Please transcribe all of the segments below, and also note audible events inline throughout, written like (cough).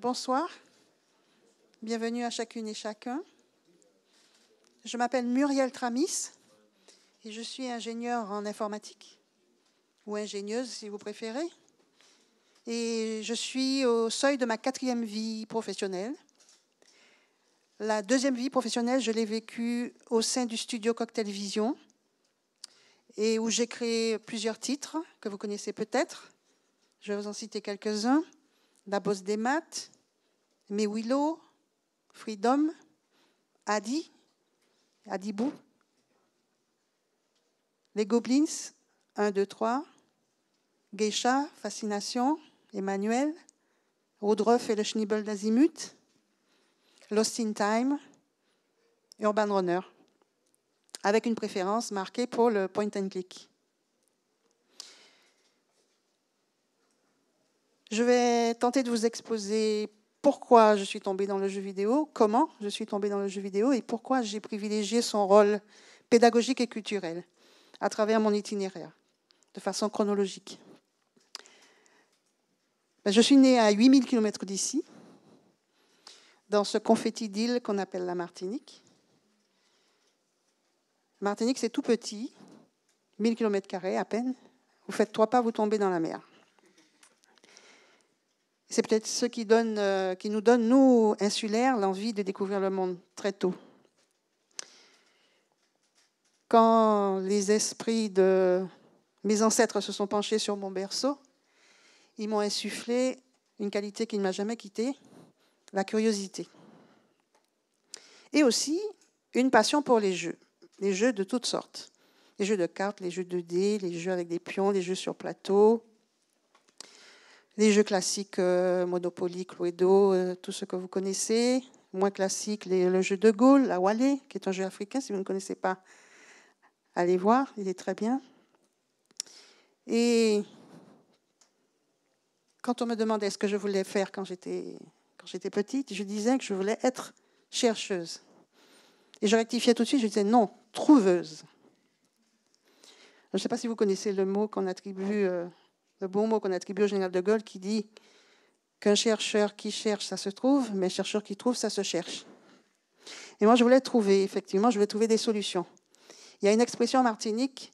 Bonsoir. Bienvenue à chacune et chacun. Je m'appelle Muriel Tramis et je suis ingénieure en informatique ou ingénieuse si vous préférez. Et je suis au seuil de ma quatrième vie professionnelle. La deuxième vie professionnelle, je l'ai vécue au sein du studio Cocktail Vision et où j'ai créé plusieurs titres que vous connaissez peut-être. Je vais vous en citer quelques-uns la bosse des maths, Mais Willow, Freedom, Adi, Adibou, les Goblins, 1, 2, 3, Geisha, Fascination, Emmanuel, Woodruff et le Schnibbel d'Azimut, Lost in Time, Urban Runner, avec une préférence marquée pour le point and click. Je vais tenter de vous exposer pourquoi je suis tombée dans le jeu vidéo, comment je suis tombée dans le jeu vidéo et pourquoi j'ai privilégié son rôle pédagogique et culturel à travers mon itinéraire, de façon chronologique. Ben, je suis née à 8000 km d'ici, dans ce confetti d'île qu'on appelle la Martinique. La Martinique, c'est tout petit, 1000 km à peine. Vous faites trois pas, vous tombez dans la mer. C'est peut-être ce euh, qui, nous donne, nous, insulaires, l'envie de découvrir le monde très tôt. Quand les esprits de mes ancêtres se sont penchés sur mon berceau, ils m'ont insufflé une qualité qui ne m'a jamais quittée, la curiosité. Et aussi une passion pour les jeux, les jeux de toutes sortes. Les jeux de cartes, les jeux de dés, les jeux avec des pions, les jeux sur plateau, les jeux classiques, euh, Monopoly, Cluedo, euh, tout ce que vous connaissez. Moins classique, le jeu de Gaulle, la Wallée, qui est un jeu africain. Si vous ne connaissez pas, allez voir, il est très bien. Et quand on me demandait ce que je voulais faire quand j'étais, petite, je disais que je voulais être chercheuse. Et je rectifiais tout de suite, je disais non, trouveuse. Je ne sais pas si vous connaissez le mot qu'on attribue euh, le bon mot qu'on attribue au général de Gaulle qui dit qu'un chercheur qui cherche, ça se trouve, mais un chercheur qui trouve, ça se cherche. Et moi, je voulais trouver, effectivement, je voulais trouver des solutions. Il y a une expression Martinique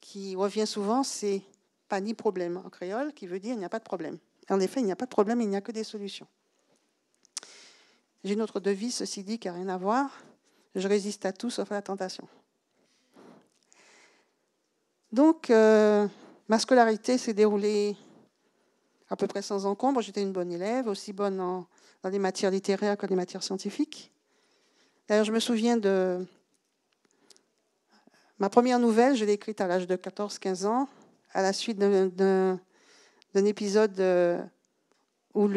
qui revient souvent, c'est pas ni problème en créole, qui veut dire il n'y a pas de problème. En effet, il n'y a pas de problème, il n'y a que des solutions. J'ai une autre devise, ceci dit, qui n'a rien à voir. Je résiste à tout sauf à la tentation. Donc, euh, Ma scolarité s'est déroulée à peu près sans encombre. J'étais une bonne élève, aussi bonne dans les matières littéraires que les matières scientifiques. D'ailleurs, je me souviens de ma première nouvelle, je l'ai écrite à l'âge de 14-15 ans, à la suite d'un épisode euh, où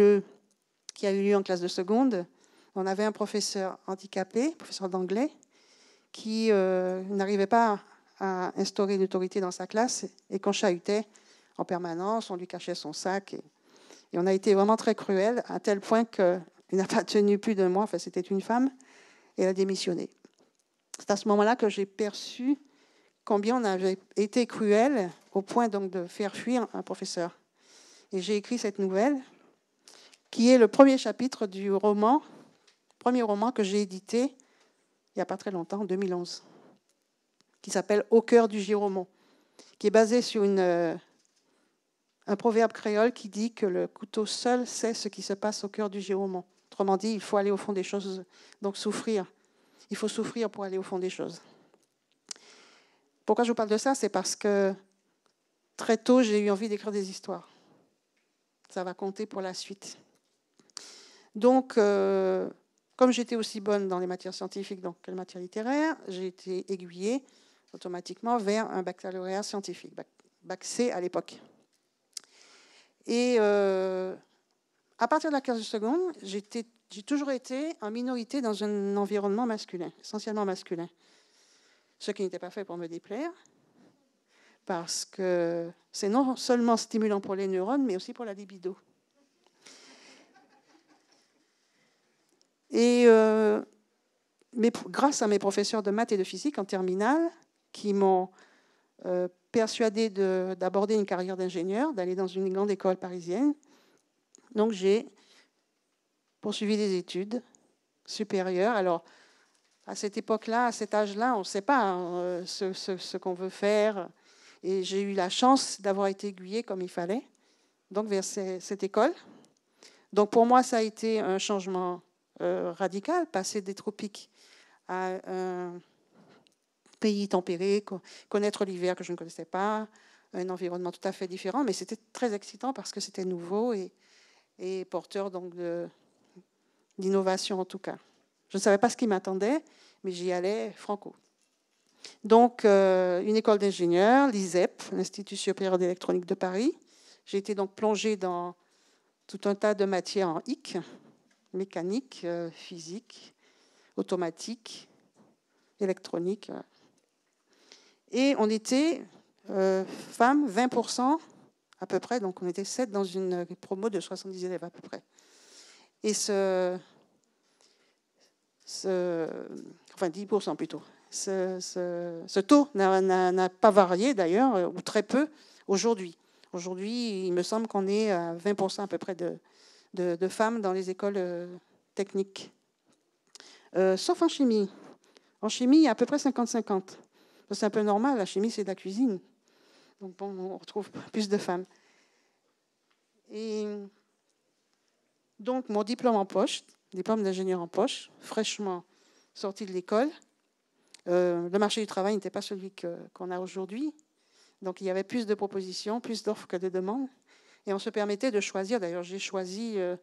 qui a eu lieu en classe de seconde. On avait un professeur handicapé, professeur d'anglais, qui euh, n'arrivait pas à instaurer une autorité dans sa classe. Et qu'on chahutait en permanence, on lui cachait son sac. Et, on a été vraiment très cruel, à tel point qu'il n'a pas tenu plus d'un mois. Enfin, c'était une femme. Et elle a démissionné. C'est à ce moment-là que j'ai perçu combien on avait été cruel au point donc de faire fuir un professeur. Et j'ai écrit cette nouvelle qui est le premier chapitre du roman, premier roman que j'ai édité il n'y a pas très longtemps, en 2011 qui s'appelle Au cœur du géromont qui est basé sur euh, un proverbe créole qui dit que le couteau seul sait ce qui se passe au cœur du géromont Autrement dit, il faut aller au fond des choses, donc souffrir. Il faut souffrir pour aller au fond des choses. Pourquoi je vous parle de ça C'est parce que très tôt, j'ai eu envie d'écrire des histoires. Ça va compter pour la suite. Donc, euh, comme j'étais aussi bonne dans les matières scientifiques donc, que les matières littéraires, j'ai été aiguillée automatiquement vers un baccalauréat scientifique, bac, C à l'époque. Et euh, à partir de la 15e seconde, j'ai toujours été en minorité dans un environnement masculin, essentiellement masculin. Ce qui n'était pas fait pour me déplaire, parce que c'est non seulement stimulant pour les neurones, mais aussi pour la libido. Et, euh, mais grâce à mes professeurs de maths et de physique en terminale, qui m'ont euh, persuadée d'aborder une carrière d'ingénieur, d'aller dans une grande école parisienne. Donc j'ai poursuivi des études supérieures. Alors, à cette époque-là, à cet âge-là, on ne sait pas hein, euh, ce, qu'on veut faire. Et j'ai eu la chance d'avoir été aiguillée comme il fallait, donc vers cette école. Donc pour moi, ça a été un changement euh, radical, passer des tropiques à un, pays tempéré, connaître l'hiver que je ne connaissais pas, un environnement tout à fait différent, mais c'était très excitant parce que c'était nouveau et, porteur donc d'innovation en tout cas. Je ne savais pas ce qui m'attendait, mais j'y allais franco. Donc, euh, une école d'ingénieurs, l'ISEP, l'Institut supérieur d'électronique de Paris. J'ai été donc plongée dans tout un tas de matières en I.C. mécanique, euh, physique, automatique, électronique. Euh, et on était euh, femmes, 20% à peu près, donc on était 7 dans une promo de 70 élèves à peu près. Et ce, enfin 10% plutôt, ce, taux n'a pas varié d'ailleurs, ou très peu aujourd'hui. Aujourd'hui, il me semble qu'on est à 20% à peu près de, femmes dans les écoles euh, techniques. Euh, sauf en chimie. En chimie, il y a à peu près 50-50. C'est un peu normal, la chimie, c'est de la cuisine. Donc, on retrouve plus de femmes. Et donc, mon diplôme en poche, diplôme d'ingénieur en poche, fraîchement sorti de l'école. Euh, le marché du travail n'était pas celui qu'on a aujourd'hui. Donc, il y avait plus de propositions, plus d'offres que de demandes. Et on se permettait de choisir. D'ailleurs, j'ai choisi euh,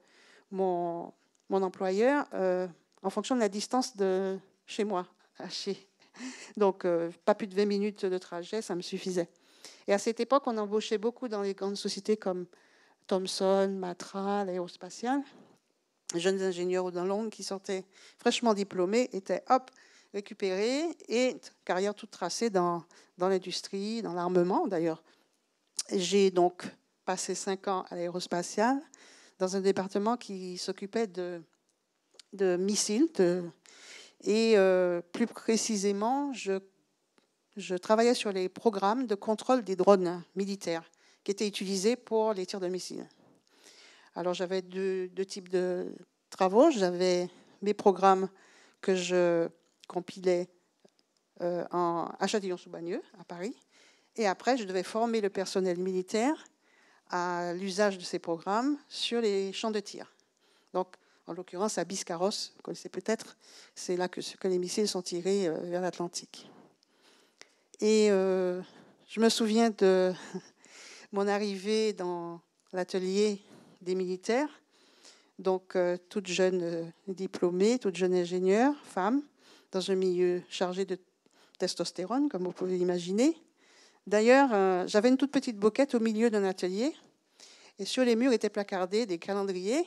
mon, employeur euh, en fonction de la distance de chez moi, à chez (laughs) Donc, euh, pas plus de 20 minutes de trajet, ça me suffisait. Et à cette époque, on embauchait beaucoup dans les grandes sociétés comme Thomson, Matra, l'aérospatiale. Les jeunes ingénieurs dans longue qui sortaient fraîchement diplômés étaient, hop, récupérés et carrière toute tracée dans, dans l'industrie, dans l'armement d'ailleurs. J'ai donc passé cinq ans à l'aérospatiale dans un département qui s'occupait de, de missiles, de, et euh, plus précisément, je, je, travaillais sur les programmes de contrôle des drones militaires qui étaient utilisés pour les tirs de missiles. Alors j'avais deux, types de travaux. J'avais mes programmes que je compilais à euh, Châtillon-sous-Bagneux, à Paris. Et après, je devais former le personnel militaire à l'usage de ces programmes sur les champs de tir. Donc, en l'occurrence à Biscarros, vous connaissez peut-être, c'est là que, que, les missiles sont tirés euh, vers l'Atlantique. Et euh, je me souviens de (laughs) mon arrivée dans l'atelier des militaires, donc euh, toute jeune diplômée, toute jeune ingénieure, femme, dans un milieu chargé de testostérone, comme vous pouvez l'imaginer. D'ailleurs, j'avais une toute petite boquette au milieu d'un atelier, et sur les murs étaient placardés des calendriers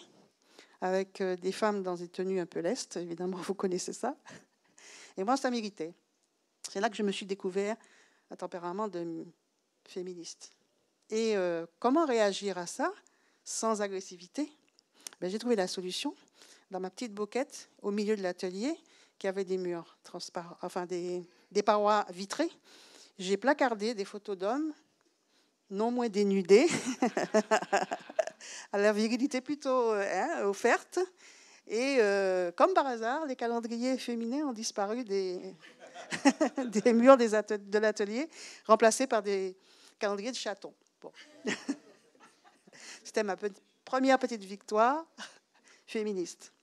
avec euh, des femmes dans des tenues un peu lestes, évidemment, (laughs) vous connaissez ça. Et moi, ça m'irritait. C'est là que je me suis découvert un tempérament de féministe. Et euh, comment réagir à ça sans agressivité ben, J'ai trouvé la solution dans ma petite boquette au milieu de l'atelier qui avait des murs transparents, enfin des parois vitrées. J'ai placardé des photos d'hommes non moins dénudées, (laughs) à la virilité plutôt euh, hein, offerte. Et euh, comme par hasard, les calendriers féminins ont disparu des, (laughs) murs des de l'atelier, remplacés par des calendriers de chatons. (laughs) C'était ma première petite victoire féministe.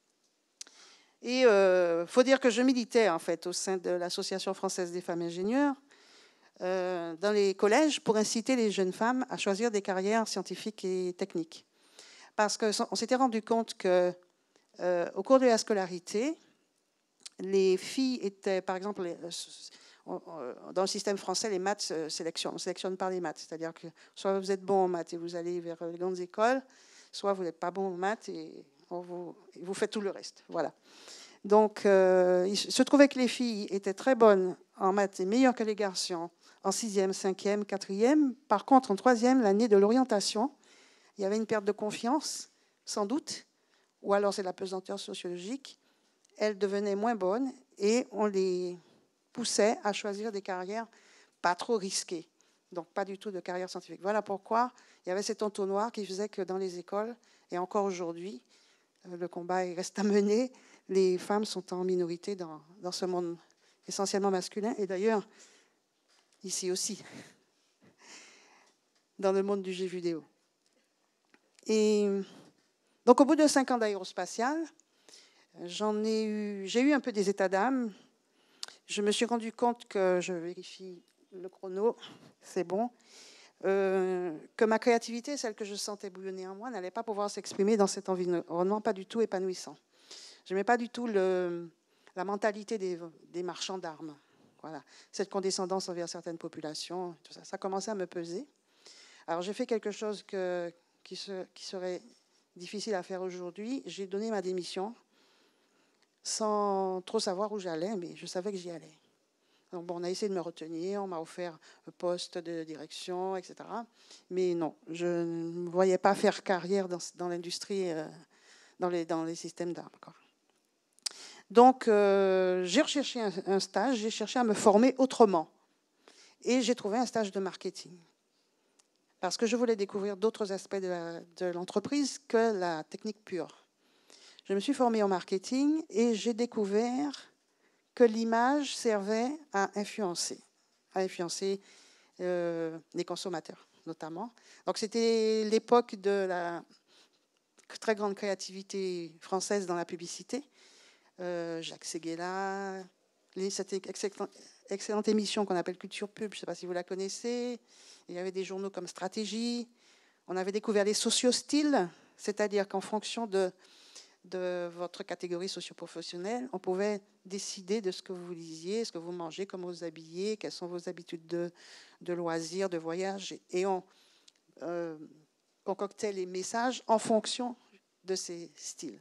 Et il euh, faut dire que je militais en fait au sein de l'Association française des femmes ingénieurs euh, dans les collèges pour inciter les jeunes femmes à choisir des carrières scientifiques et techniques. Parce qu'on s'était rendu compte que euh, au cours de la scolarité, les filles étaient, par exemple, euh, dans le système français, les maths sélectionnent. On sélectionne par les maths. C'est-à-dire que soit vous êtes bon en maths et vous allez vers les grandes écoles, soit vous n'êtes pas bon en maths et vous, vous, faites tout le reste. Voilà. Donc, il se trouvait que les filles étaient très bonnes en maths et meilleures que les garçons en sixième, cinquième, quatrième. Par contre, en troisième, l'année de l'orientation, il y avait une perte de confiance, sans doute, ou alors c'est la pesanteur sociologique. Elle devenait moins bonne et on les poussait à choisir des carrières pas trop risquées, donc pas du tout de carrière scientifique. Voilà pourquoi il y avait cet entonnoir qui faisait que dans les écoles, et encore aujourd'hui, euh, le combat reste à mener, les femmes sont en minorité dans, dans ce monde essentiellement masculin. Et d'ailleurs, ici aussi, dans le monde du jeu vidéo. Et donc, au bout de cinq ans d'aérospatial, j'en ai eu, j'ai eu un peu des états d'âme. Je me suis rendu compte que je vérifie le chrono, c'est bon. Euh, que ma créativité, celle que je sentais bouillonner en moi, n'allait pas pouvoir s'exprimer dans cet environnement pas du tout épanouissant. Je n'aimais pas du tout le, la mentalité des marchands d'armes. Voilà. Cette condescendance envers certaines populations, tout ça, ça commençait à me peser. Alors j'ai fait quelque chose que, qui, qui serait difficile à faire aujourd'hui. J'ai donné ma démission sans trop savoir où j'allais, mais je savais que j'y allais. bon, on a essayé de me retenir, on m'a offert un poste de direction, etc. Mais non, je ne voyais pas faire carrière dans, l'industrie, euh, dans les, dans les systèmes d'armes. Donc, euh, j'ai recherché un, stage, j'ai cherché à me former autrement. Et j'ai trouvé un stage de marketing. Parce que je voulais découvrir d'autres aspects de l'entreprise que la technique pure. Je me suis formée en marketing et j'ai découvert que l'image servait à influencer, à influencer euh, les consommateurs notamment. Donc c'était l'époque de la très grande créativité française dans la publicité. Euh, Jacques Seguela, cette excellente, émission qu'on appelle Culture Pub, je ne sais pas si vous la connaissez. Il y avait des journaux comme Stratégie. On avait découvert les sociostyles, c'est-à-dire qu'en fonction de, votre catégorie socioprofessionnelle, on pouvait décider de ce que vous lisiez, ce que vous mangez, comment vous habillez, quelles sont vos habitudes de, loisirs, de voyage. Et on euh, concoctait les messages en fonction de ces styles.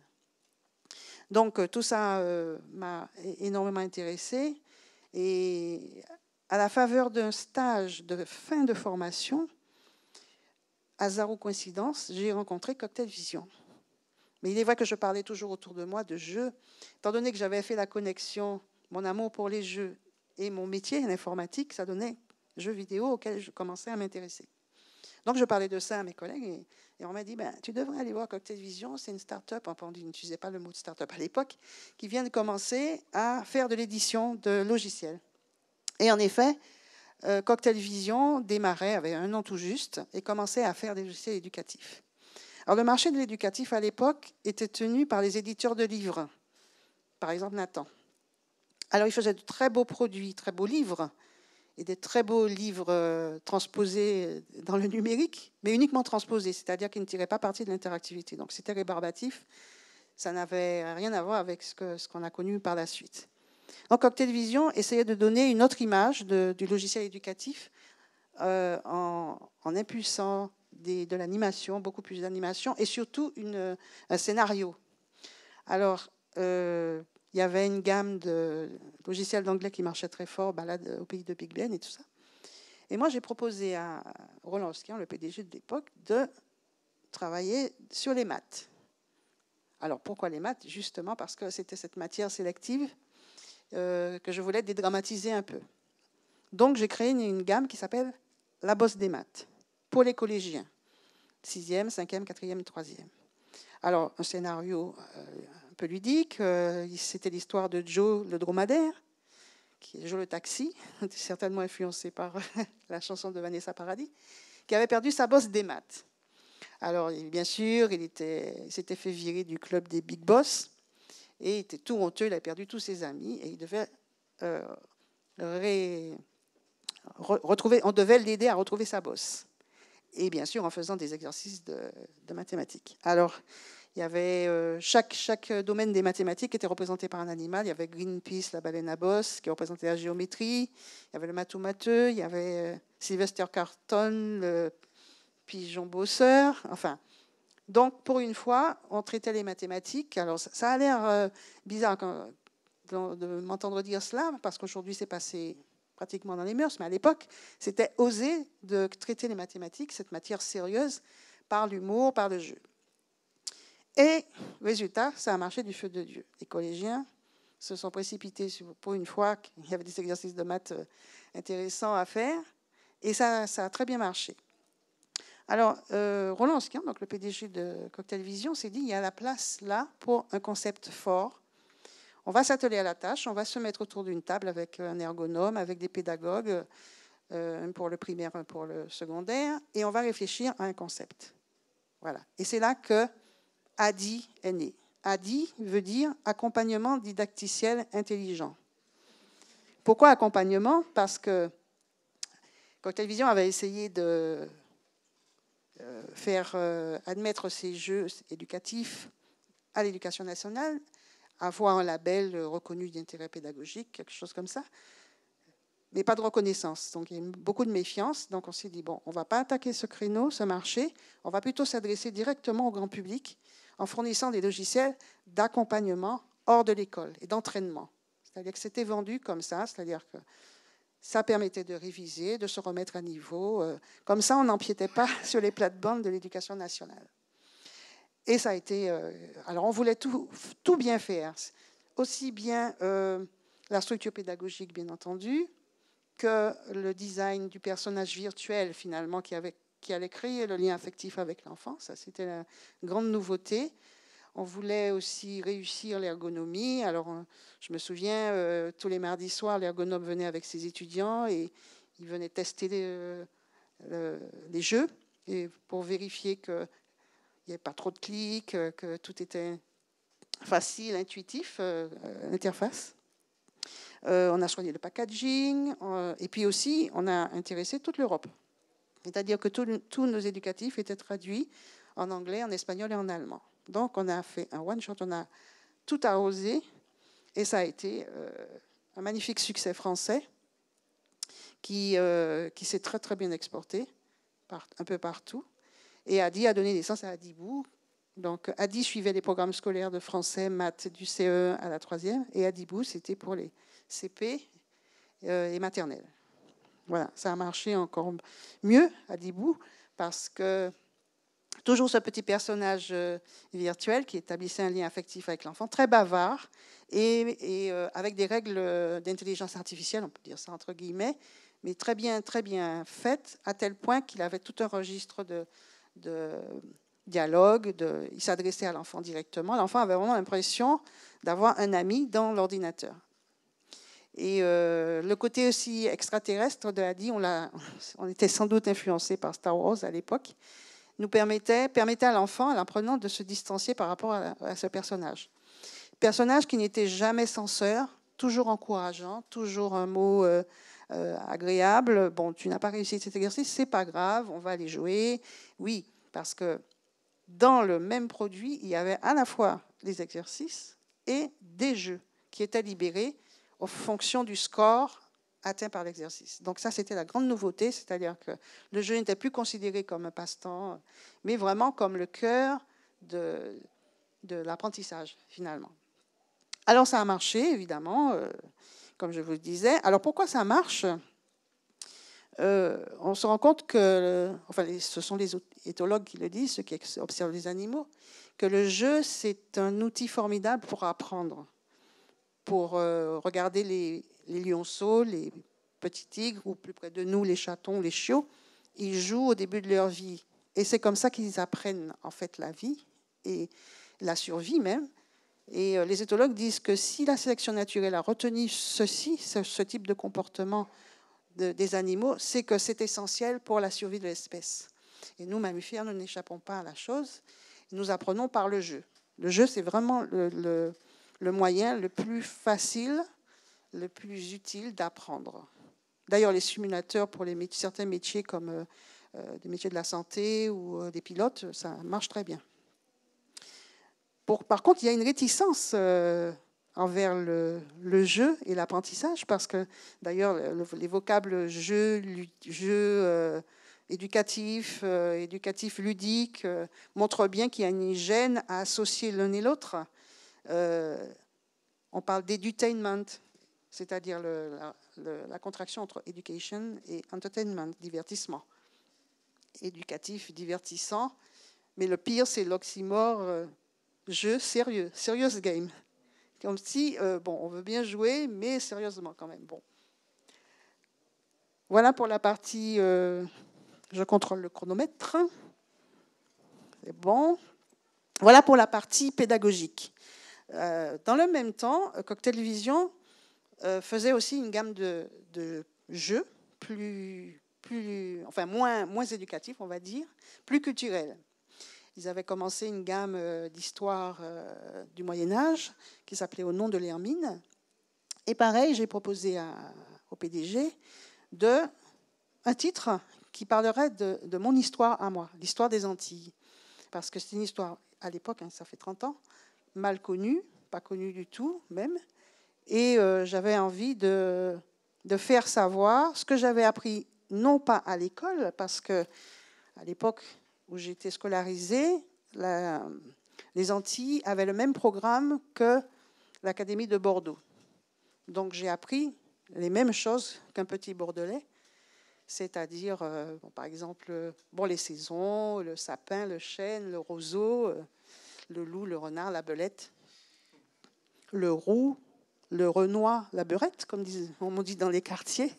Donc euh, tout ça euh, m'a énormément intéressée. Et à la faveur d'un stage de fin de formation, hasard ou coïncidence, j'ai rencontré Cocktail Vision. Mais il est vrai que je parlais toujours autour de moi de jeux, étant donné que j'avais fait la connexion, mon amour pour les jeux et mon métier, informatique, ça donnait jeux vidéo auxquels je commençais à m'intéresser. Donc, je parlais de ça à mes collègues et, on m'a dit, ben, tu devrais aller voir Cocktail Vision, c'est une start-up, on n'utilisait pas le mot de start-up à l'époque, qui vient de commencer à faire de l'édition de logiciels. Et en effet, euh, Cocktail Vision démarrait, avait un an tout juste, et commençait à faire des logiciels éducatifs. Alors, le marché de l'éducatif à l'époque était tenu par les éditeurs de livres, par exemple Nathan. Alors, ils faisaient de très beaux produits, très beaux livres, et des très beaux livres euh, transposés euh, dans le numérique, mais uniquement transposés, c'est-à-dire qu'ils ne tiraient pas parti de l'interactivité. Donc c'était rébarbatif, ça n'avait rien à voir avec ce qu'on ce a connu par la suite. Donc Octet Vision essayait de donner une autre image du logiciel éducatif euh, en, en, impulsant de l'animation, beaucoup plus d'animation, et surtout une, un scénario. Alors, il y avait une gamme de logiciels d'anglais qui marchait très fort balade euh, au pays de Big Ben et tout ça. Et moi, j'ai proposé à Roland Oskian, le PDG de l'époque, de travailler sur les maths. Alors pourquoi les maths Justement parce que c'était cette matière sélective euh, que je voulais dédramatiser un peu. Donc j'ai créé une, gamme qui s'appelle La Bosse des maths pour les collégiens, 6e, 5e, 4e, 3e. Alors un scénario euh, lui dit que euh, C'était l'histoire de Joe le dromadaire, qui est Joe le taxi, (laughs) certainement influencé par (laughs) la chanson de Vanessa Paradis, qui avait perdu sa bosse des maths. Alors, bien sûr, il, s'était fait virer du club des Big Boss et il était tout honteux, il avait perdu tous ses amis et il devait euh, retrouver, on devait l'aider à retrouver sa bosse. Et bien sûr, en faisant des exercices de, de mathématiques. Alors, il y avait euh, chaque, domaine des mathématiques était représenté par un animal. Il y avait Greenpeace, la baleine à bosse, qui représentait la géométrie. Il y avait le matomateux, Il y avait euh, Sylvester Carton, le pigeon bosseur. Enfin, donc pour une fois, on traitait les mathématiques. Alors ça, a l'air euh, bizarre de, m'entendre dire cela, parce qu'aujourd'hui c'est passé pratiquement dans les mœurs, mais à l'époque, c'était osé de traiter les mathématiques, cette matière sérieuse, par l'humour, par le jeu. Et résultat, ça a marché du feu de Dieu. Les collégiens se sont précipités pour une fois qu'il y avait des exercices de maths euh, intéressants à faire. Et ça, ça a très bien marché. Alors, euh, Roland Skin, donc le PDG de Cocktail Vision, s'est dit il y a la place là pour un concept fort. On va s'atteler à la tâche, on va se mettre autour d'une table avec un ergonome, avec des pédagogues, un euh, pour le primaire, un pour le secondaire, et on va réfléchir à un concept. Voilà. Et c'est là que ADI est né. ADI veut dire accompagnement didacticiel intelligent. Pourquoi accompagnement Parce que la télévision avait essayé de euh, faire euh, admettre ces jeux éducatifs à l'éducation nationale, avoir un label reconnu d'intérêt pédagogique, quelque chose comme ça, mais pas de reconnaissance. Donc il y a beaucoup de méfiance. Donc on s'est dit, bon, on ne va pas attaquer ce créneau, ce marché, on va plutôt s'adresser directement au grand public en fournissant des logiciels d'accompagnement hors de l'école et d'entraînement. C'est-à-dire que c'était vendu comme ça, c'est-à-dire que ça permettait de réviser, de se remettre à niveau. Euh, comme ça, on n'empiétait pas (laughs) sur les plates-bandes de l'éducation nationale. Et ça a été. Euh, alors, on voulait tout, bien faire, aussi bien euh, la structure pédagogique, bien entendu, que le design du personnage virtuel, finalement, qui avait qui allait créer le lien affectif avec l'enfant. Ça, c'était la grande nouveauté. On voulait aussi réussir l'ergonomie. Alors, euh, je me souviens, euh, tous les mardis soirs, l'ergonome venait avec ses étudiants et il venait tester euh, les, jeux et pour vérifier qu'il n'y avait pas trop de clics, que, tout était facile, intuitif, l'interface. on a soigné le packaging et puis aussi, on a intéressé toute l'Europe. C'est-à-dire que tous nos éducatifs étaient traduits en anglais, en espagnol et en allemand. Donc on a fait un one-shot, on a tout arrosé et ça a été euh, un magnifique succès français euh, qui, s'est très très bien exporté un peu partout. Et Adi a donné naissance à Adibou. Donc Adi suivait les programmes scolaires de français, maths du CE à la troisième et Adibou c'était pour les CP euh, et maternelle. Voilà, ça a marché encore mieux à Dibou parce que toujours ce petit personnage euh, virtuel qui établissait un lien affectif avec l'enfant, très bavard et, euh, avec des règles euh, d'intelligence artificielle, on peut dire ça entre guillemets, mais très bien, très bien faites à tel point qu'il avait tout un registre de, dialogue, il s'adressait à l'enfant directement. L'enfant avait vraiment l'impression d'avoir un ami dans l'ordinateur. Et euh, le côté aussi extraterrestre de la on, on était sans doute influencé par Star Wars à l'époque, nous permettait, à l'enfant, à l'apprenant, de se distancier par rapport à, ce personnage. Personnage qui n'était jamais censeur, toujours encourageant, toujours un mot euh, euh, agréable. Bon, tu n'as pas réussi cet exercice, c'est pas grave, on va aller jouer. Oui, parce que dans le même produit, il y avait à la fois les exercices et des jeux qui étaient libérés en fonction du score atteint par l'exercice. Donc ça, c'était la grande nouveauté, c'est-à-dire que le jeu n'était plus considéré comme un passe-temps, mais vraiment comme le cœur de, de l'apprentissage, finalement. Alors ça a marché, évidemment, euh, comme je vous le disais. Alors pourquoi ça marche euh, On se rend compte que, enfin, ce sont les éthologues qui le disent, ceux qui observent les animaux, que le jeu, c'est un outil formidable pour apprendre pour euh, regarder les, lionceaux, les petits tigres, ou plus près de nous, les chatons, les chiots. Ils jouent au début de leur vie. Et c'est comme ça qu'ils apprennent en fait la vie et la survie même. Et euh, les éthologues disent que si la sélection naturelle a retenu ceci, ce, type de comportement des animaux, c'est que c'est essentiel pour la survie de l'espèce. Et nous, mammifères, nous n'échappons pas à la chose. Nous apprenons par le jeu. Le jeu, c'est vraiment le le moyen le plus facile, le plus utile d'apprendre. D'ailleurs, les simulateurs pour les certains métiers comme euh, euh, des métiers de la santé ou euh, des pilotes, ça marche très bien. Pour, par contre, il y a une réticence envers le, jeu et l'apprentissage, parce que d'ailleurs, les vocables jeu, jeu éducatif, éducatif ludique, montrent bien qu'il y a une gêne à associer l'un et l'autre. Euh, on parle d'edutainment, c'est-à-dire la, contraction entre education et entertainment, divertissement. Éducatif, divertissant. Mais le pire, c'est l'oxymore euh, jeu sérieux, serious game. Comme si, euh, bon, on veut bien jouer, mais sérieusement quand même. Bon. Voilà pour la partie je contrôle le chronomètre. C'est bon. Voilà pour la partie pédagogique. Euh, dans le même temps, euh, Cocktail Vision euh, faisait aussi une gamme de, jeux plus, enfin moins, moins éducatifs, on va dire, plus culturels. Ils avaient commencé une gamme d'histoire du Moyen Âge qui s'appelait Au nom de l'Hermine. Et pareil, j'ai proposé au PDG de un titre qui parlerait de, mon histoire à moi, l'histoire des Antilles. Parce que c'est une histoire, à l'époque, hein, ça fait 30 ans, mal connu, pas connu du tout même, et euh, j'avais envie de, faire savoir ce que j'avais appris, non pas à l'école, parce que à l'époque où j'étais scolarisée, les Antilles avaient le même programme que l'Académie de Bordeaux. Donc j'ai appris les mêmes choses qu'un petit Bordelais, c'est-à-dire, euh, par exemple, euh, bon, les saisons, le sapin, le chêne, le roseau, le loup, le renard, la belette, le roux, le renoi, la beurette, comme on dit dans les quartiers.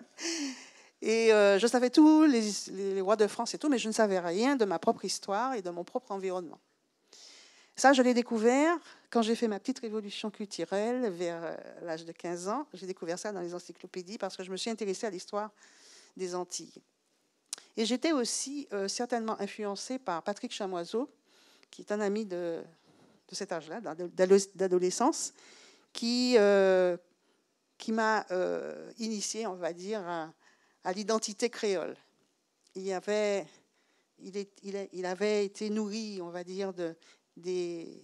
(laughs) Et euh, je savais tout, les, rois de France et tout, mais je ne savais rien de ma propre histoire et de mon propre environnement. Ça, je l'ai découvert quand j'ai fait ma petite révolution culturelle vers euh, l'âge de 15 ans. J'ai découvert ça dans les encyclopédies parce que je me suis intéressée à l'histoire des Antilles. Et j'étais aussi euh, certainement influencée par Patrick Chamoiseau, qui est un ami de, cet âge-là, d'adolescence, qui, euh, qui m'a euh, initié, on va dire, à, l'identité créole. Il avait, il, il, avait été nourri, on va dire, de, des,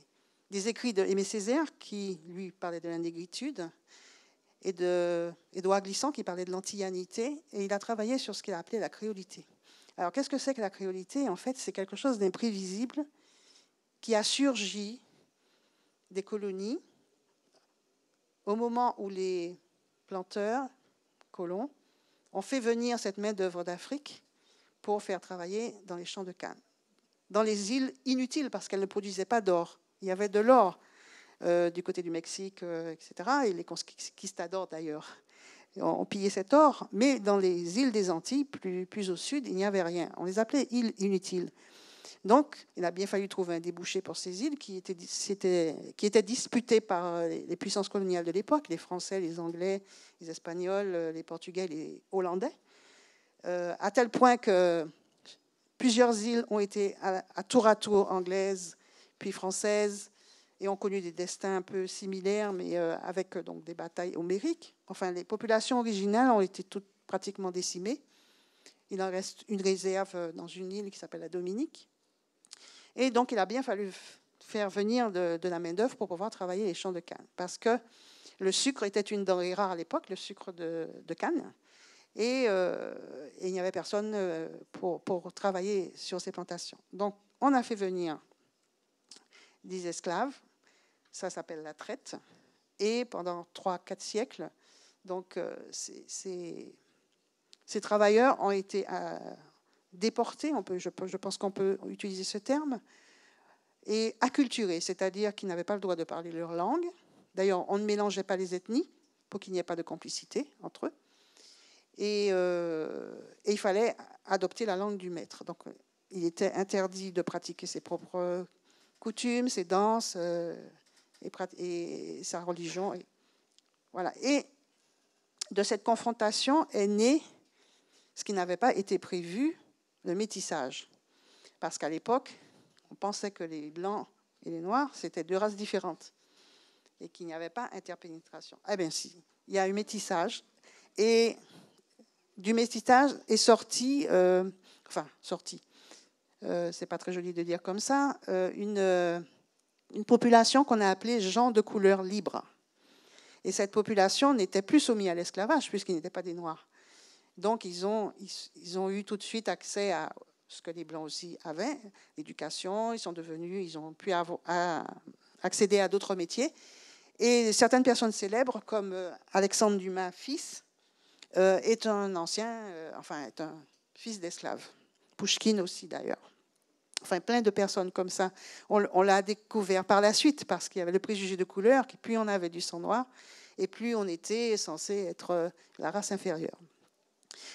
écrits de Aimé Césaire, qui lui parlait de la négritude, et d'Edouard Glissant, qui parlait de l'antillanité, et il a travaillé sur ce qu'il a appelé la créolité. Alors, qu'est-ce que c'est que la créolité En fait, c'est quelque chose d'imprévisible, qui a surgi des colonies au moment où les planteurs, colons, ont fait venir cette main-d'œuvre d'Afrique pour faire travailler dans les champs de canne. Dans les îles inutiles, parce qu'elles ne produisaient pas d'or. Il y avait de l'or euh, du côté du Mexique, euh, etc. Et les conquistadors, d'ailleurs, ont, pillé cet or. Mais dans les îles des Antilles, plus au sud, il n'y avait rien. On les appelait îles inutiles. Donc, il a bien fallu trouver un débouché pour ces îles qui étaient, disputées par euh, les puissances coloniales de l'époque, les Français, les Anglais, les Espagnols, euh, les Portugais, les Hollandais, euh, à tel point que plusieurs îles ont été à, tour à tour anglaises, puis françaises, et ont connu des destins un peu similaires, mais avec des batailles homériques. Enfin, les populations originales ont été toutes pratiquement décimées. Il en reste une réserve dans une île qui s'appelle la Dominique. Et donc, il a bien fallu faire venir de, la main-d'œuvre pour pouvoir travailler les champs de canne. Parce que le sucre était une denrée rare à l'époque, le sucre de, canne. Euh, et, il n'y avait personne euh, pour, travailler sur ces plantations. Donc, on a fait venir des esclaves, ça s'appelle la traite, et pendant 3-4 siècles, donc euh, ces, travailleurs ont été déportés, on peut, je, pense qu'on peut utiliser ce terme, et acculturés, c'est-à-dire qu'ils n'avaient pas le droit de parler leur langue. D'ailleurs, on ne mélangeait pas les ethnies pour qu'il n'y ait pas de complicité entre eux. Et, euh, il fallait adopter la langue du maître. Donc, il était interdit de pratiquer ses propres coutumes, ses danses euh, et, sa religion. voilà. Et de cette confrontation est né ce qui n'avait pas été prévu, le métissage. Parce qu'à l'époque, on pensait que les blancs et les noirs, c'était deux races différentes et qu'il n'y avait pas interpénétration. Eh bien si, il y a eu métissage. Et du métissage est sorti, euh, enfin sorti, euh, c'est pas très joli de dire comme ça, euh, une, une population qu'on a appelée gens de couleur libre. Et cette population n'était plus soumise à l'esclavage puisqu'ils n'étaient pas des noirs. Donc, ils ont, eu tout de suite accès à ce que les Blancs aussi avaient, l'éducation, ils sont devenus, ils ont pu accéder à d'autres métiers. Et certaines personnes célèbres, comme euh, Alexandre Dumas, fils, euh, est un ancien, euh, enfin, est un fils d'esclave. Pouchkine aussi, d'ailleurs. Enfin, plein de personnes comme ça. On, l'a découvert par la suite, parce qu'il y avait le préjugé de couleur, puis on avait du sang noir, et plus on était censé être la race inférieure.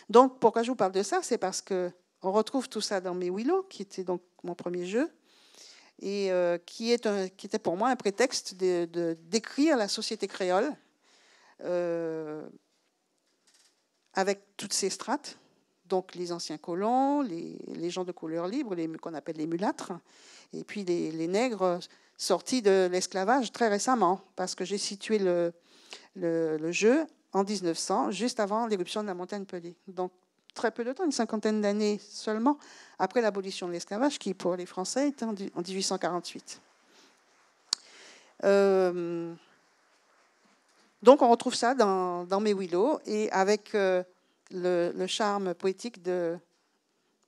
Donc, pourquoi je vous parle de ça C'est parce que on retrouve tout ça dans mes Willow, qui était donc mon premier jeu, et euh, qui, est qui était pour moi un prétexte de, d'écrire la société créole euh, avec toutes ses strates, donc les anciens colons, les, gens de couleur libre, qu'on appelle les mulâtres, et puis les, nègres sortis de l'esclavage très récemment, parce que j'ai situé le jeu en 1900, juste avant l'éruption de la montagne Pelée. Donc, très peu de temps, une cinquantaine d'années seulement après l'abolition de l'esclavage, qui pour les Français est en 1848. Euh, donc on retrouve ça dans, dans Mes Willows et avec euh, le, charme poétique de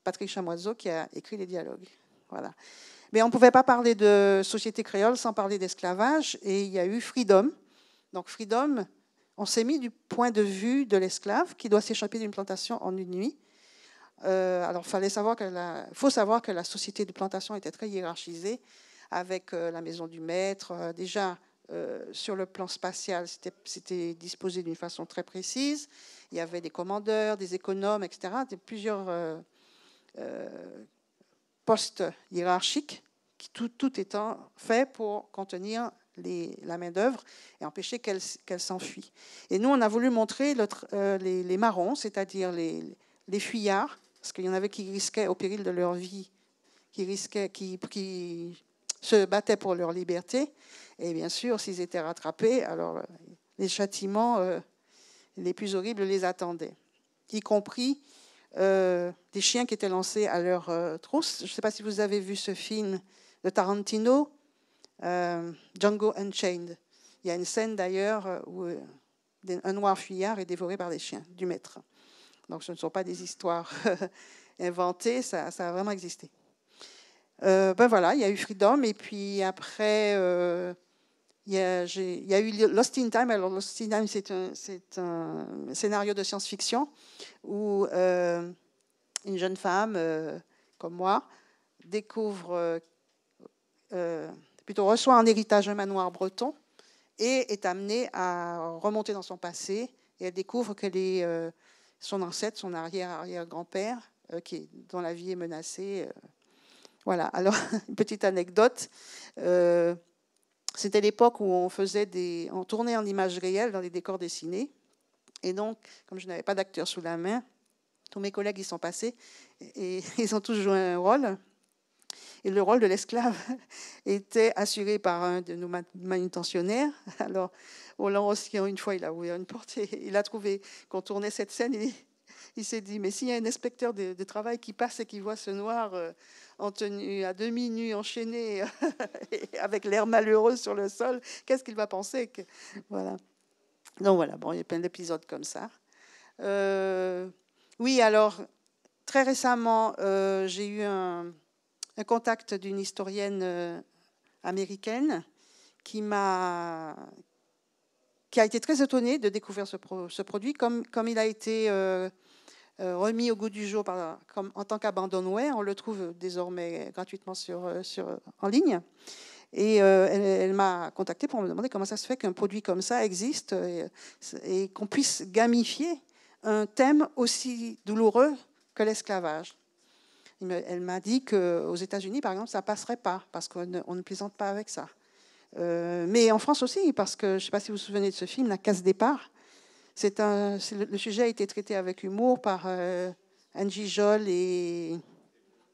Patrick Chamoiseau qui a écrit les dialogues. Voilà. Mais on ne pouvait pas parler de société créole sans parler d'esclavage et il y a eu Freedom. Donc Freedom, on s'est mis du point de vue de l'esclave qui doit s'échapper d'une plantation en une nuit. Euh, alors, fallait savoir faut savoir que la société de plantation était très hiérarchisée, avec euh, la maison du maître. Euh, déjà, euh, sur le plan spatial, c'était disposé d'une façon très précise. Il y avait des commandeurs, des économes, etc. Il plusieurs postes hiérarchiques, qui, tout, tout étant fait pour contenir la main-d'œuvre et empêcher qu'elle s'enfuit. Et nous, on a voulu montrer euh, les, marrons, c'est-à-dire les, les, fuyards, parce qu'il y en avait qui risquaient au péril de leur vie, qui risquaient, qui, se battaient pour leur liberté. Et bien sûr, s'ils étaient rattrapés, alors euh, les châtiments euh, les plus horribles les attendaient, y compris des chiens qui étaient lancés à leur trousse. Je ne sais pas si vous avez vu ce film de Tarantino, euh, Django Unchained. Il y a une scène d'ailleurs où euh, un noir fuyard est dévoré par les chiens du maître. Donc ce ne sont pas des histoires (laughs) inventées, ça, a vraiment existé. Euh, ben voilà, il y a eu Freedom et puis après, il, y a, eu Lost in Time. Alors Lost in Time, c'est un, scénario de science-fiction où une jeune femme comme moi découvre plutôt reçoit un héritage manoir breton et est amenée à remonter dans son passé. Et elle découvre qu'elle est euh, son ancêtre, son arrière-arrière-grand-père, euh, dont qui la vie est menacée. Euh. voilà. Alors, (laughs) une petite anecdote. C'était l'époque où on faisait des, on tournait en images réelles dans les décors dessinés. Et donc, comme je n'avais pas d'acteur sous la main, tous mes collègues y sont passés et (laughs) ils ont tous joué un rôle. Et le rôle de l'esclave (laughs) était assuré par un de nos manutentionnaires. (laughs) Alors, Hollande, une fois, il a ouvert une porte il a trouvé, qu'on tournait cette scène, il, il s'est dit, mais s'il y a un inspecteur de, travail qui passe et qui voit ce noir euh, en tenue à demi nu, enchaîné, (laughs) avec l'air malheureux sur le sol, qu'est-ce qu'il va penser Voilà. Donc voilà, bon, il y a plein d'épisodes comme ça. Euh, oui, alors, très récemment, euh, j'ai eu un, un contact d'une historienne euh, américaine qui m'a qui a été très étonnée de découvrir ce, produit, comme, comme il a été euh, euh, remis au goût du jour par, comme, en tant qu'abandonware. On le trouve désormais gratuitement sur, sur, en ligne. Et elle, m'a contactée pour me demander comment ça se fait qu'un produit comme ça existe et qu'on puisse gamifier un thème aussi douloureux que l'esclavage. Elle m'a dit qu'aux États-Unis, par exemple, ça passerait pas, parce qu'on ne, plaisante pas avec ça. Euh, mais en France aussi, parce que je ne sais pas si vous vous souvenez de ce film, La Casse Départ. C'est le, sujet a été traité avec humour par euh, Angie Jol et,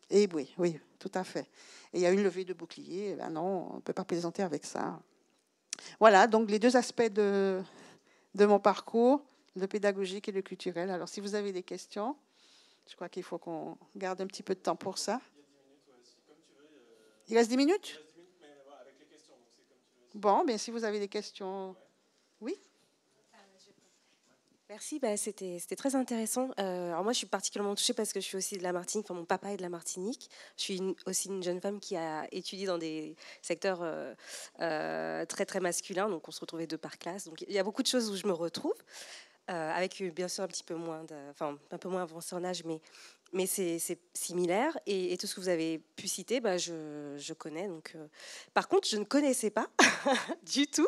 et oui, oui, tout à fait. Et il y a une levée de bouclier. Eh ben non, on ne peut pas plaisanter avec ça. Voilà, donc les deux aspects de, de mon parcours, le pédagogique et le culturel. Alors, si vous avez des questions. Je crois qu'il faut qu'on garde un petit peu de temps pour ça. Il reste 10 minutes Bon, bien si vous avez des questions. Oui Merci, bah, c'était très intéressant. Euh, alors moi, je suis particulièrement touchée parce que je suis aussi de la Martinique, enfin mon papa est de la Martinique. Je suis aussi une jeune femme qui a étudié dans des secteurs euh, euh, très très masculins, donc on se retrouvait deux par classe. Donc il y a beaucoup de choses où je me retrouve. Euh, avec euh, bien sûr un petit peu moins, de, enfin un peu moins avancé en âge, mais mais c'est similaire. Et, tout ce que vous avez pu citer, bah, je, connais. Donc, euh, Par contre, je ne connaissais pas (laughs) du tout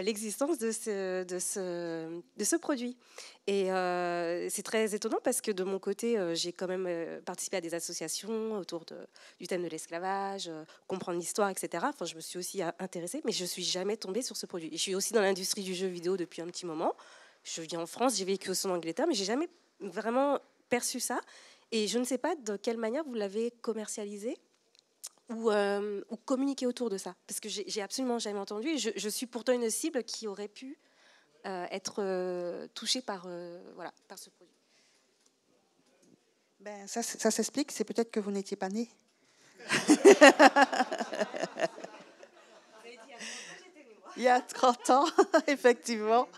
l'existence de ce, de, ce, de ce produit. Et c'est très étonnant parce que de mon côté, j'ai quand même participé à des associations autour du thème de l'esclavage, comprendre l'histoire, etc. Enfin, je me suis aussi intéressée, mais je ne suis jamais tombée sur ce produit. je suis aussi dans l'industrie du jeu vidéo depuis un petit moment je vis en France, j'ai vécu aussi en Angleterre, mais j'ai jamais vraiment perçu ça. Et je ne sais pas de quelle manière vous l'avez commercialisé ou, euh, ou, communiqué autour de ça, parce que j'ai absolument jamais entendu. je, suis pourtant une cible qui aurait pu euh, être euh, touchée par, voilà, par ce produit. Ben, ça, ça s'explique, c'est peut-être que vous n'étiez pas né. (laughs) il y a 30 ans, (laughs) effectivement.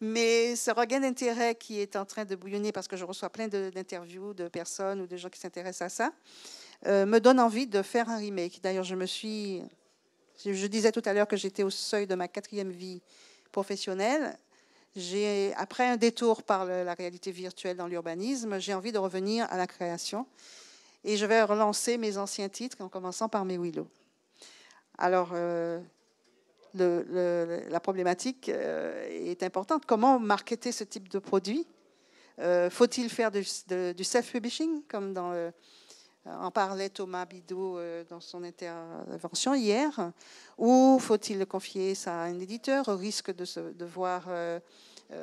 Mais ce regain d'intérêt qui est en train de bouillonner, parce que je reçois plein d'interviews de, personnes ou de gens qui s'intéressent à ça, euh, me donne envie de faire un remake. D'ailleurs, je me suis... Je disais tout à l'heure que j'étais au seuil de ma quatrième vie professionnelle. Après un détour par la réalité virtuelle dans l'urbanisme, j'ai envie de revenir à la création. Et je vais relancer mes anciens titres en commençant par mes Willow. Alors, euh, la problématique euh, est importante. Comment marketer ce type de produit euh, Faut-il faire du, self-publishing, comme en parlait Thomas Bidot euh, dans son intervention hier, ou faut-il confier ça à un éditeur au risque de,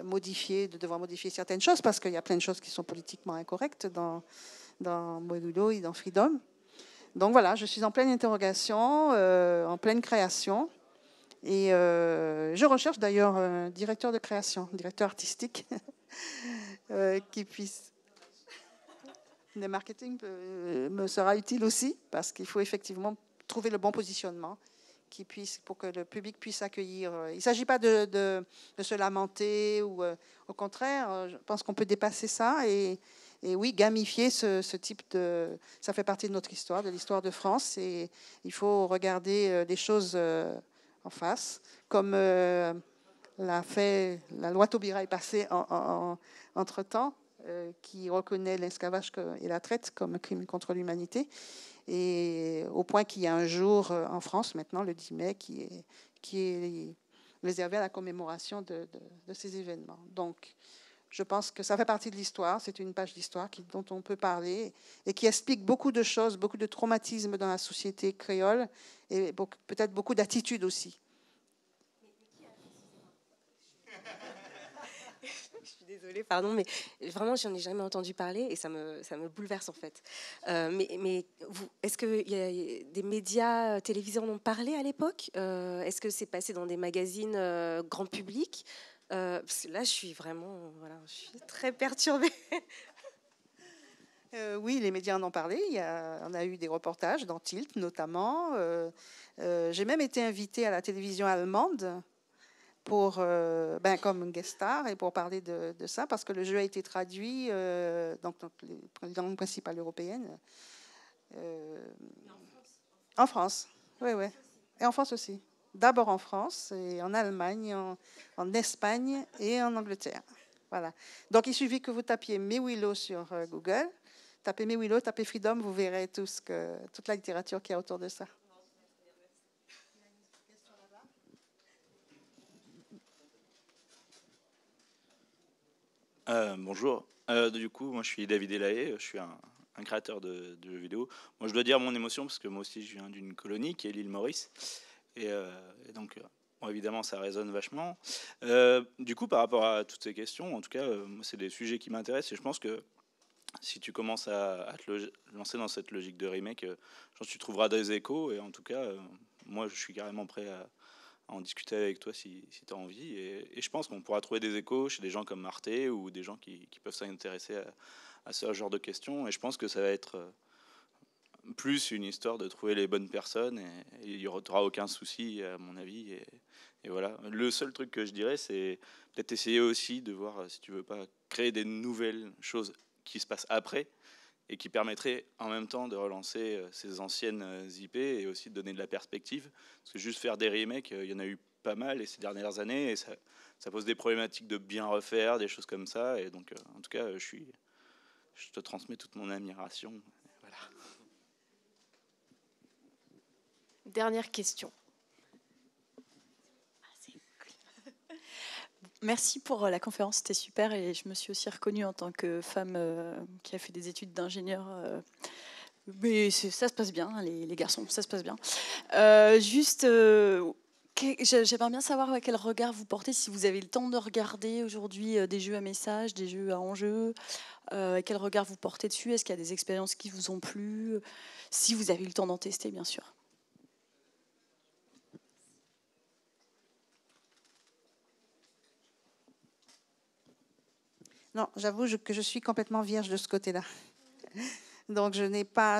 modifier, de devoir modifier certaines choses, parce qu'il y a plein de choses qui sont politiquement incorrectes dans, dans et dans Freedom. Donc voilà, je suis en pleine interrogation, en pleine création. Et euh, je recherche d'ailleurs un directeur de création, un directeur artistique, (laughs) euh, qui puisse. Le marketing me sera utile aussi, parce qu'il faut effectivement trouver le bon positionnement qui puisse, pour que le public puisse accueillir. Il ne s'agit pas de, se lamenter, ou euh, au contraire, je pense qu'on peut dépasser ça et, oui, gamifier ce, ce, type de... Ça fait partie de notre histoire, de l'histoire de France, et il faut regarder les choses en face, comme euh, l'a fait la loi Taubira est passée entre-temps, euh, qui reconnaît l'esclavage et la traite comme crime contre l'humanité. Et au point qu'il y a un jour euh, en France, maintenant, le 10 mai, qui est, réservé à la commémoration de, de ces événements. Donc, je pense que ça fait partie de l'histoire, c'est une page d'histoire dont on peut parler et qui explique beaucoup de choses, beaucoup de traumatismes dans la société créole et peut-être beaucoup d'attitudes aussi. (laughs) je suis désolée, pardon, mais vraiment, j'en ai jamais entendu parler et ça me, ça me bouleverse en fait. Euh, mais mais est-ce que y a des médias euh, télévisés en ont parlé à l'époque euh, Est-ce que c'est passé dans des magazines grand public euh, là, je suis vraiment voilà, je suis très perturbée. (laughs) Euh, oui, les médias en ont parlé. Il y a, on a eu des reportages dans Tilt, notamment. Euh, j'ai même été invitée à la télévision allemande pour, ben, comme guest star et pour parler de, ça, parce que le jeu a été traduit dans, les langues principales européennes. en En France, oui, oui. Et en France aussi d'abord en France, et en Allemagne, en, Espagne et en Angleterre. Voilà. Donc il suffit que vous tapiez Mes Willow sur euh, Google, tapez Mes Willow, tapez Freedom, vous verrez toute la littérature qu'il y a autour de ça. Euh, bonjour. Euh, du coup, moi je suis David Elaé, je suis un, créateur de, vidéo. Moi je dois dire mon émotion parce que moi aussi je viens d'une colonie qui est l'île Maurice. Euh, et, donc, euh, évidemment, ça résonne vachement. Euh, du coup, par rapport à toutes ces questions, en tout cas, c'est des sujets qui m'intéressent et je pense que si tu commences à, te lancer dans cette logique de remake, tu trouveras des échos. Et en tout cas, moi, je suis carrément prêt à, en discuter avec toi si, si tu as envie. Et, je pense qu'on pourra trouver des échos chez des gens comme Marté ou des gens qui, peuvent s'intéresser à, ce genre de questions. Et je pense que ça va être plus une histoire de trouver les bonnes personnes et, il n'y aura aucun souci à mon avis et, voilà le seul truc que je dirais c'est peut-être essayer aussi de voir euh, si tu veux pas créer des nouvelles choses qui se passent après et qui permettraient en même temps de relancer euh, ces anciennes euh, IP et aussi de donner de la perspective parce que juste faire des remakes il y en a eu pas mal ces dernières années et ça, pose des problématiques de bien refaire des choses comme ça et donc en tout cas je je te transmets toute mon admiration voilà Dernière question. Merci pour euh, la conférence, c'était super et je me suis aussi reconnue en tant que femme euh, qui a fait des études d'ingénieur. Euh, mais ça se passe bien, hein, les, garçons, ça se passe bien. juste, j'aimerais bien savoir à quel regard vous portez, si vous avez le temps de regarder aujourd'hui des jeux à message, des jeux à enjeu, quel regard vous portez dessus, est-ce qu'il y a des expériences qui vous ont plu, si vous avez eu le temps d'en tester, bien sûr. Non, j'avoue que je suis complètement vierge de ce côté-là. Donc, je n'ai pas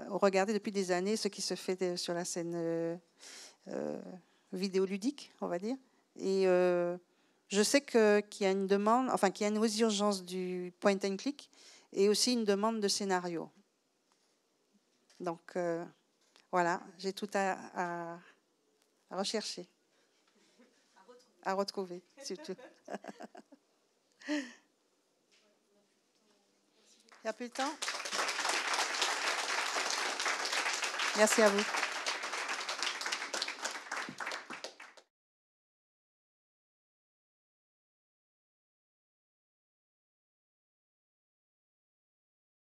euh, regardé depuis des années ce qui se fait euh, sur la scène euh, vidéoludique, on va dire. Et je sais qu'il y a une demande, enfin, qu'il y a une urgence du point and click et aussi une demande de scénario. Donc, voilà, j'ai tout à, à rechercher, à retrouver surtout. (laughs) Il n'y a plus le temps Merci à vous.